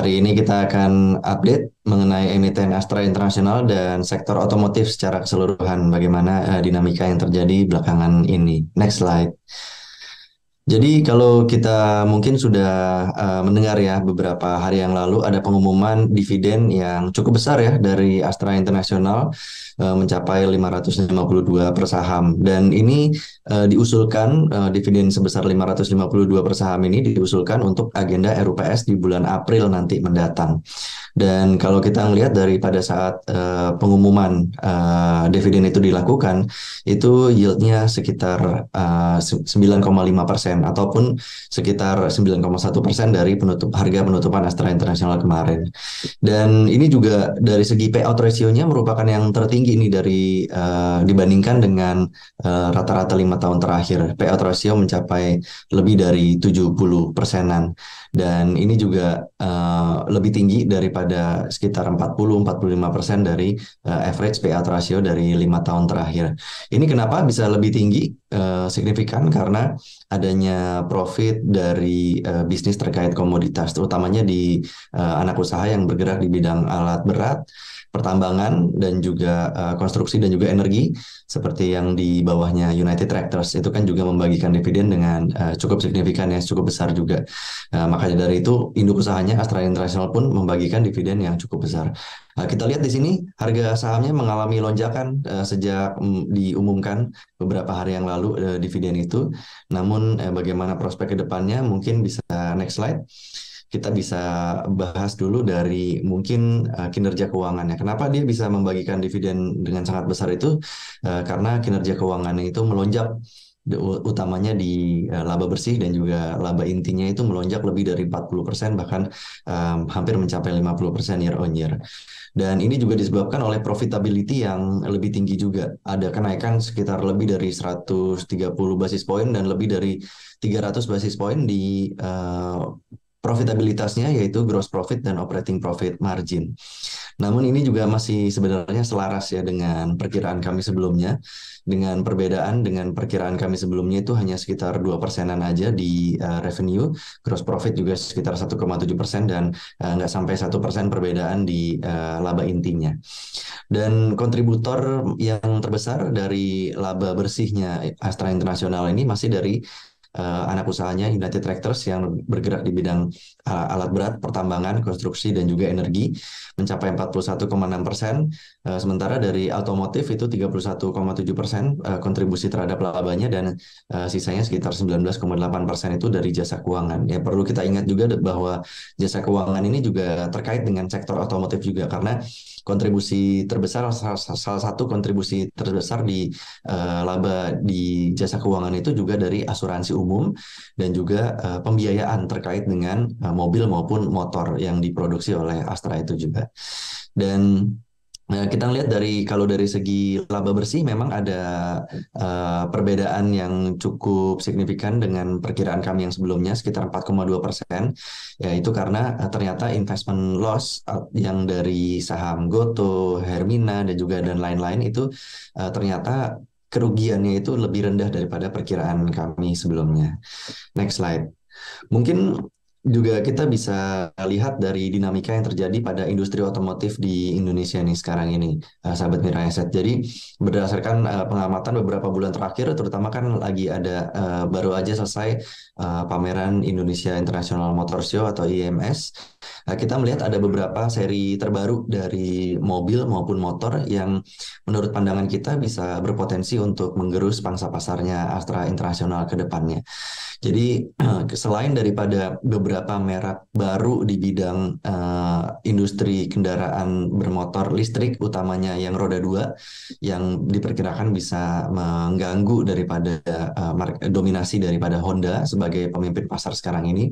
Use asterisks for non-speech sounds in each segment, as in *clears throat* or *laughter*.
hari ini kita akan update mengenai emiten e Astra Internasional dan sektor otomotif secara keseluruhan, bagaimana uh, dinamika yang terjadi belakangan ini. Next slide. Jadi kalau kita mungkin sudah uh, mendengar ya beberapa hari yang lalu ada pengumuman dividen yang cukup besar ya dari Astra International uh, eh, mencapai 552 per saham dan ini uh, diusulkan uh, dividen sebesar 552 per saham ini diusulkan untuk agenda RUPS di bulan April nanti mendatang. Dan kalau kita melihat dari pada saat uh, pengumuman uh, dividen itu dilakukan itu yieldnya sekitar uh, 9,5 persen persen ataupun sekitar 9,1 persen dari penutup harga penutupan Astra Internasional kemarin. Dan ini juga dari segi payout ratio-nya merupakan yang tertinggi ini dari uh, dibandingkan dengan eh, rata-rata uh, lima -rata tahun terakhir. Payout ratio mencapai lebih dari 70 persenan dan ini juga uh, lebih tinggi daripada sekitar 40-45 persen dari uh, average payout ratio dari lima tahun terakhir. Ini kenapa bisa lebih tinggi? Eh, signifikan karena adanya profit dari uh, bisnis terkait komoditas, terutamanya di uh, anak usaha yang bergerak di bidang alat berat pertambangan dan juga uh, konstruksi dan juga energi seperti yang di bawahnya United Tractors itu kan juga membagikan dividen dengan uh, cukup signifikan ya cukup besar juga uh, makanya dari itu induk usahanya Astra International pun membagikan dividen yang cukup besar uh, kita lihat di sini harga sahamnya mengalami lonjakan uh, sejak um, diumumkan beberapa hari yang lalu uh, dividen itu namun uh, bagaimana prospek kedepannya mungkin bisa next slide kita bisa bahas dulu dari mungkin eh, kinerja keuangannya. Kenapa dia bisa membagikan dividen dengan sangat besar itu? Eh, karena kinerja keuangannya itu melonjak utamanya di eh, laba bersih dan juga laba intinya itu melonjak lebih dari 40% bahkan hampir mencapai 50% year on year. Dan ini juga disebabkan oleh profitability yang lebih tinggi juga. Ada kenaikan sekitar lebih dari 130 basis point dan lebih dari 300 basis point di profitabilitasnya yaitu gross profit dan operating profit margin. Namun ini juga masih sebenarnya selaras ya dengan perkiraan kami sebelumnya. Dengan perbedaan dengan perkiraan kami sebelumnya itu hanya sekitar 2 persenan aja di uh, revenue, gross profit juga sekitar 1,7 persen dan uh, sampai satu persen perbedaan di uh, laba intinya. Dan kontributor yang terbesar dari laba bersihnya Astra Internasional ini masih dari uh, anak usahanya United Tractors yang bergerak di bidang uh, alat berat, pertambangan, konstruksi dan juga energi mencapai 41,6 persen. Uh, sementara dari otomotif itu 31,7 persen uh, kontribusi terhadap labanya dan uh, sisanya sekitar 19,8 persen itu dari jasa keuangan. Ya perlu kita ingat juga bahwa jasa keuangan ini juga terkait dengan sektor otomotif juga karena kontribusi terbesar salah satu kontribusi terbesar di uh, laba di jasa keuangan itu juga dari asuransi umum dan juga uh, pembiayaan terkait dengan uh, mobil maupun motor yang diproduksi oleh Astra itu juga. Dan Nah, kita lihat dari kalau dari segi laba bersih memang ada uh, perbedaan yang cukup signifikan dengan perkiraan kami yang sebelumnya sekitar 4,2 persen. yaitu karena uh, ternyata investment loss eh, yang dari saham Goto, Hermina dan juga dan lain-lain itu uh, ternyata kerugiannya itu lebih rendah daripada perkiraan kami sebelumnya. Next slide. Mungkin juga kita bisa lihat dari dinamika yang terjadi pada industri otomotif di Indonesia nih sekarang ini, eh, sahabat Mirai Set. Jadi berdasarkan eh, pengamatan beberapa bulan terakhir, terutama kan lagi ada eh, baru aja selesai pameran Indonesia International Motor Show atau IMS, kita melihat ada beberapa seri terbaru dari mobil maupun motor yang menurut pandangan kita bisa berpotensi untuk menggerus pangsa pasarnya Astra Internasional ke depannya. Jadi *clears throat* selain daripada beberapa beberapa merek baru di bidang uh, industri kendaraan bermotor listrik, utamanya yang roda dua, yang diperkirakan bisa mengganggu daripada uh, dominasi daripada Honda sebagai pemimpin pasar sekarang ini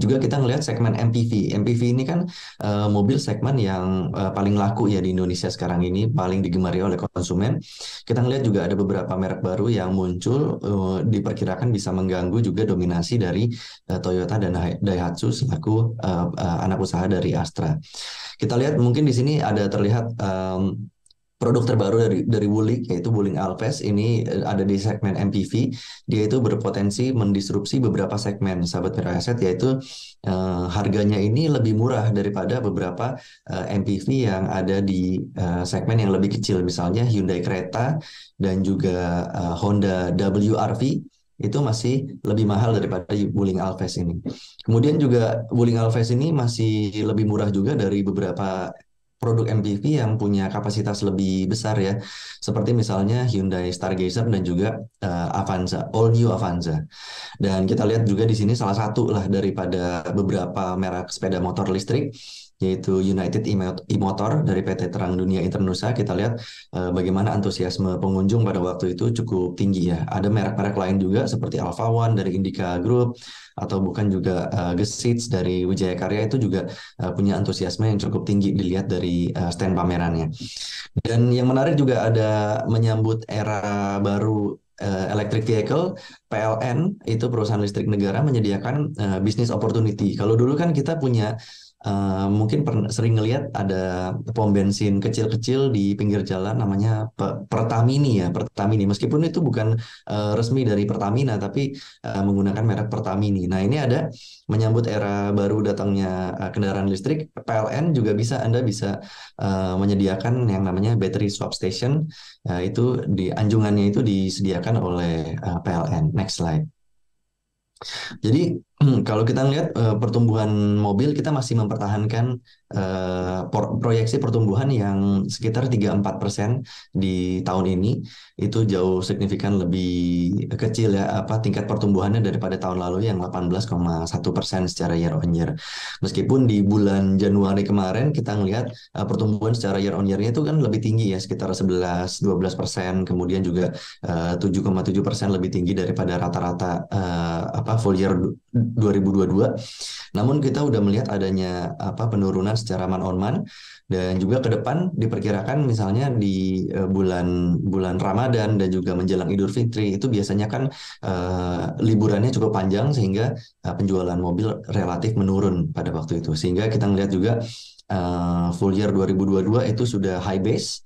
juga kita ngelihat segmen MPV. MPV ini kan uh, mobil segmen yang uh, paling laku ya di Indonesia sekarang ini, paling digemari oleh konsumen. Kita ngelihat juga ada beberapa merek baru yang muncul uh, diperkirakan bisa mengganggu juga dominasi dari uh, Toyota dan Daihatsu selaku uh, uh, anak usaha dari Astra. Kita lihat mungkin di sini ada terlihat um, produk terbaru dari dari Wuling yaitu Wuling Alves ini eh, ada di segmen MPV dia itu berpotensi mendisrupsi beberapa segmen sahabat merah aset yaitu uh, harganya ini lebih murah daripada beberapa uh, eh, MPV yang ada di uh, segmen yang lebih kecil misalnya Hyundai Creta dan juga uh, Honda WRV itu masih lebih mahal daripada Wuling Alves ini. Kemudian juga Wuling Alves ini masih lebih murah juga dari beberapa produk MPV yang punya kapasitas lebih besar ya, seperti misalnya Hyundai Stargazer dan juga uh, Avanza, all new Avanza. Dan kita lihat juga di sini salah satu lah daripada beberapa merek sepeda motor listrik yaitu United E-Motor dari PT Terang Dunia Internusa. Kita lihat uh, bagaimana antusiasme pengunjung pada waktu itu cukup tinggi ya. Ada merek-merek lain juga seperti Alpha One dari Indica Group atau bukan juga uh, Gesits dari Wijaya Karya itu juga uh, punya antusiasme yang cukup tinggi dilihat dari uh, stand pamerannya. Dan yang menarik juga ada menyambut era baru electric vehicle PLN itu perusahaan listrik negara menyediakan uh, bisnis opportunity. Kalau dulu kan kita punya uh, mungkin pernah, sering ngelihat ada pom bensin kecil-kecil di pinggir jalan namanya Pertamina Pertamini ya Pertamini meskipun itu bukan uh, resmi dari Pertamina tapi uh, menggunakan merek Pertamini. Nah ini ada menyambut era baru datangnya uh, kendaraan listrik PLN juga bisa Anda bisa uh, menyediakan yang namanya battery swap station uh, itu di anjungannya itu disediakan oleh uh, PLN. Next slide. Jadi Hmm, kalau kita lihat uh, eh, pertumbuhan mobil kita masih mempertahankan uh, proyeksi pertumbuhan yang sekitar 3-4% di tahun ini itu jauh signifikan lebih kecil ya apa tingkat pertumbuhannya daripada tahun lalu yang 18,1% secara year on year. Meskipun di bulan Januari kemarin kita melihat uh, eh, pertumbuhan secara year on year-nya itu kan lebih tinggi ya sekitar 11-12% kemudian juga uh, persen lebih tinggi daripada rata-rata uh, apa full year 2022. Namun kita sudah melihat adanya apa penurunan secara man on man dan juga ke depan diperkirakan misalnya di uh, bulan bulan Ramadan dan juga menjelang Idul Fitri itu biasanya kan uh, liburannya cukup panjang sehingga uh, penjualan mobil relatif menurun pada waktu itu. Sehingga kita melihat juga uh, full year 2022 itu sudah high base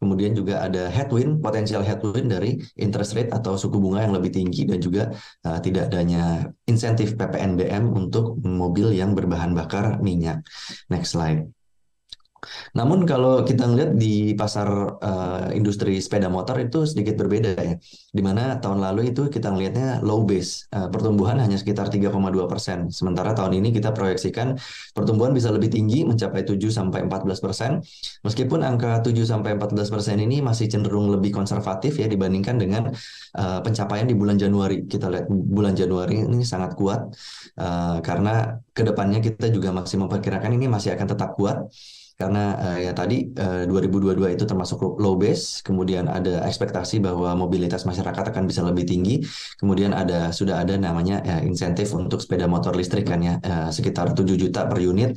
Kemudian juga ada headwind, potensial headwind dari interest rate atau suku bunga yang lebih tinggi dan juga uh, tidak adanya insentif PPNBM untuk mobil yang berbahan bakar minyak. Next slide. Namun kalau kita lihat di pasar uh, industri sepeda motor itu sedikit berbeda ya. Dimana tahun lalu itu kita melihatnya low base, uh, pertumbuhan hanya sekitar 3,2 persen. Sementara tahun ini kita proyeksikan pertumbuhan bisa lebih tinggi mencapai 7 sampai 14 persen. Meskipun angka 7 sampai 14 persen ini masih cenderung lebih konservatif ya dibandingkan dengan uh, pencapaian di bulan Januari. Kita lihat bulan Januari ini sangat kuat uh, karena kedepannya kita juga masih memperkirakan ini masih akan tetap kuat karena uh, ya tadi eh, uh, 2022 itu termasuk low base, kemudian ada ekspektasi bahwa mobilitas masyarakat akan bisa lebih tinggi, kemudian ada sudah ada namanya ya, insentif untuk sepeda motor listrik kan ya uh, sekitar 7 juta per unit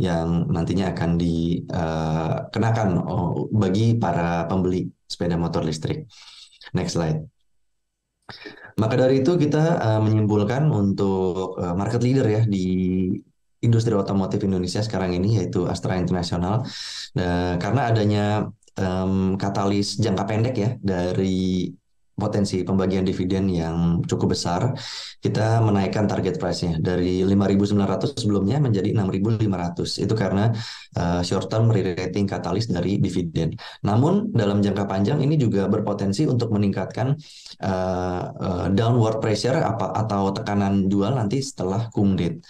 yang nantinya akan dikenakan uh, oh, bagi para pembeli sepeda motor listrik. Next slide. Maka dari itu kita uh, menyimpulkan untuk uh, market leader ya di industri otomotif Indonesia sekarang ini yaitu Astra International nah, karena adanya um, katalis jangka pendek ya dari potensi pembagian dividen yang cukup besar, kita menaikkan target price-nya dari 5.900 sebelumnya menjadi 6.500. Itu karena uh, short term re-rating katalis dari dividen. Namun dalam jangka panjang ini juga berpotensi untuk meningkatkan uh, uh, downward pressure apa atau tekanan jual nanti setelah kumdit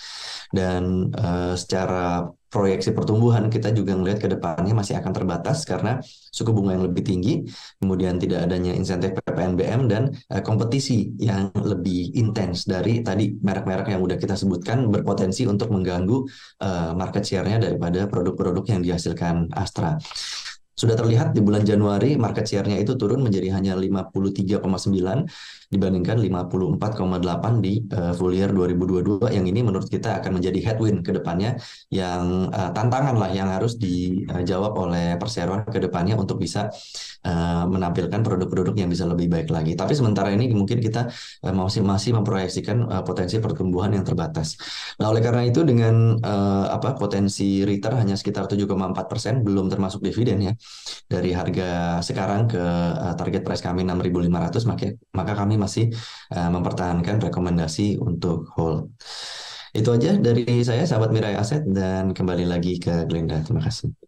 Dan uh, secara proyeksi pertumbuhan kita juga melihat ke depannya masih akan terbatas karena suku bunga yang lebih tinggi, kemudian tidak adanya insentif PPNBM dan uh, kompetisi yang lebih intens dari tadi merek-merek yang udah kita sebutkan berpotensi untuk mengganggu uh, market share-nya daripada produk-produk yang dihasilkan Astra. Sudah terlihat di bulan Januari market share-nya itu turun menjadi hanya 53,9 dibandingkan 54,8 di uh, full year 2022 yang ini menurut kita akan menjadi headwind ke depannya yang uh, tantangan lah yang harus dijawab oleh perseroan ke depannya untuk bisa uh, menampilkan produk-produk yang bisa lebih baik lagi. Tapi sementara ini mungkin kita uh, masih masih memproyeksikan uh, potensi pertumbuhan yang terbatas. Nah, oleh karena itu dengan uh, apa potensi return hanya sekitar 7,4 persen belum termasuk dividen ya dari harga sekarang ke uh, target price kami 6.500 maka kami masih uh, mempertahankan rekomendasi untuk hold. Itu aja dari saya, sahabat Mirai Aset, dan kembali lagi ke glenda Terima kasih.